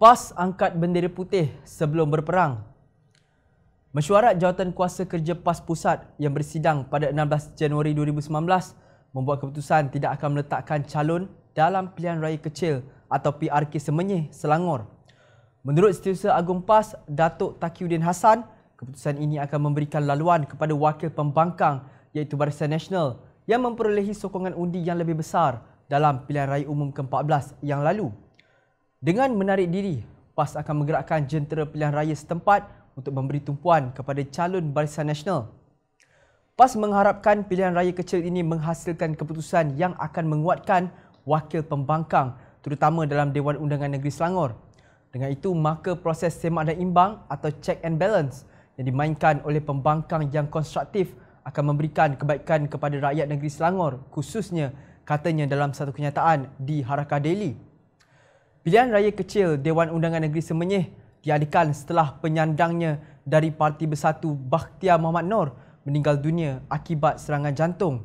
PAS angkat bendera putih sebelum berperang. Mesyuarat jawatan kuasa kerja PAS pusat yang bersidang pada 16 Januari 2019 membuat keputusan tidak akan meletakkan calon dalam pilihan raya kecil atau PRK Semenyih, Selangor. Menurut Setiausaha Agung PAS, Datuk Takiuddin Hasan, keputusan ini akan memberikan laluan kepada wakil pembangkang iaitu Barisan Nasional yang memperolehi sokongan undi yang lebih besar dalam pilihan raya umum ke-14 yang lalu. Dengan menarik diri, PAS akan menggerakkan jentera pilihan raya setempat untuk memberi tumpuan kepada calon Barisan Nasional. PAS mengharapkan pilihan raya kecil ini menghasilkan keputusan yang akan menguatkan wakil pembangkang terutama dalam Dewan Undangan Negeri Selangor. Dengan itu, maka proses semak dan imbang atau check and balance yang dimainkan oleh pembangkang yang konstruktif akan memberikan kebaikan kepada rakyat negeri Selangor khususnya katanya dalam satu kenyataan di Harakah Daily. Pilihan raya kecil Dewan Undangan Negeri Semenyih diadakan setelah penyandangnya dari Parti Bersatu Bakhtiar Muhammad Nor meninggal dunia akibat serangan jantung.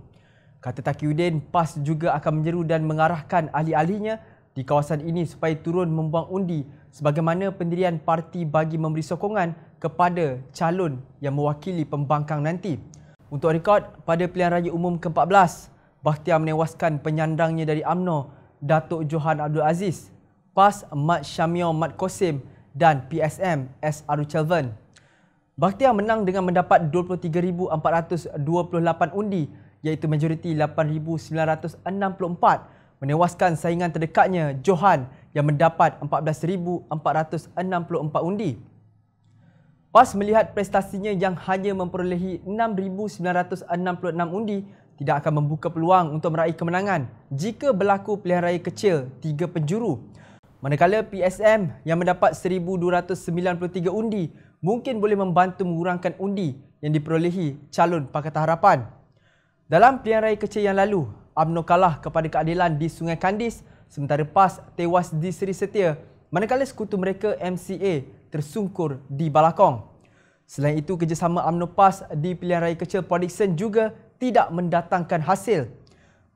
Kata Takiuddin, PAS juga akan menyeru dan mengarahkan ahli-ahlinya di kawasan ini supaya turun membuang undi sebagaimana pendirian parti bagi memberi sokongan kepada calon yang mewakili pembangkang nanti. Untuk rekod, pada pilihan raya umum ke-14, Bakhtiar menewaskan penyandangnya dari AMNO, Datuk Johan Abdul Aziz. PAS Mat Syamio Mat Kosim dan PSM S. Aruchelven. Bakhtiar menang dengan mendapat 23,428 undi iaitu majoriti 8,964 menewaskan saingan terdekatnya Johan yang mendapat 14,464 undi. PAS melihat prestasinya yang hanya memperolehi 6,966 undi tidak akan membuka peluang untuk meraih kemenangan jika berlaku pilihan raya kecil tiga penjuru Manakala PSM yang mendapat 1,293 undi mungkin boleh membantu mengurangkan undi yang diperolehi calon Pakatan Harapan. Dalam pilihan raya kecil yang lalu, UMNO kalah kepada keadilan di Sungai Kandis sementara PAS tewas di Seri Setia manakala sekutu mereka MCA tersungkur di Balakong. Selain itu, kerjasama UMNO PAS di pilihan raya kecil Prodixen juga tidak mendatangkan hasil.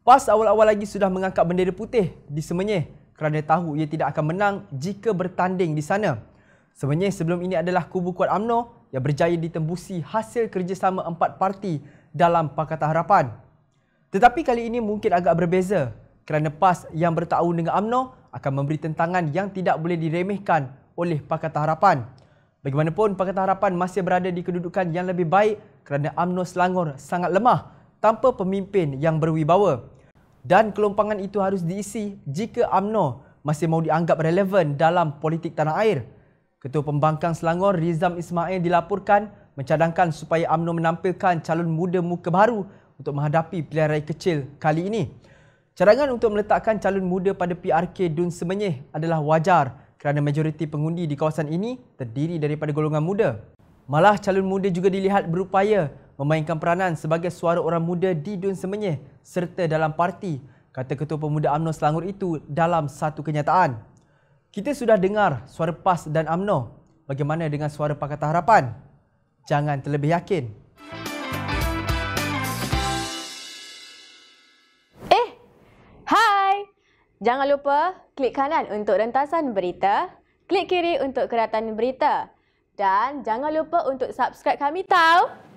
PAS awal-awal lagi sudah mengangkat bendera putih di Semenyih kerana tahu ia tidak akan menang jika bertanding di sana. Sebenarnya sebelum ini adalah kubu kuat AMNO yang berjaya ditembusi hasil kerjasama empat parti dalam Pakatan Harapan. Tetapi kali ini mungkin agak berbeza kerana PAS yang bertahun dengan AMNO akan memberi tentangan yang tidak boleh diremehkan oleh Pakatan Harapan. Bagaimanapun, Pakatan Harapan masih berada di kedudukan yang lebih baik kerana AMNO Selangor sangat lemah tanpa pemimpin yang berwibawa dan kelompangan itu harus diisi jika AMNO masih mahu dianggap relevan dalam politik tanah air. Ketua Pembangkang Selangor Rizam Ismail dilaporkan mencadangkan supaya AMNO menampilkan calon muda muka baru untuk menghadapi pilihan raya kecil kali ini. Cadangan untuk meletakkan calon muda pada PRK Dun Semenyih adalah wajar kerana majoriti pengundi di kawasan ini terdiri daripada golongan muda. Malah calon muda juga dilihat berupaya memainkan peranan sebagai suara orang muda di Dun Semenyih serta dalam parti, kata Ketua Pemuda UMNO Selangor itu dalam satu kenyataan. Kita sudah dengar suara PAS dan UMNO. Bagaimana dengan suara Pakatan Harapan? Jangan terlebih yakin. Eh, hai! Jangan lupa klik kanan untuk rentasan berita, klik kiri untuk keratan berita dan jangan lupa untuk subscribe kami tau.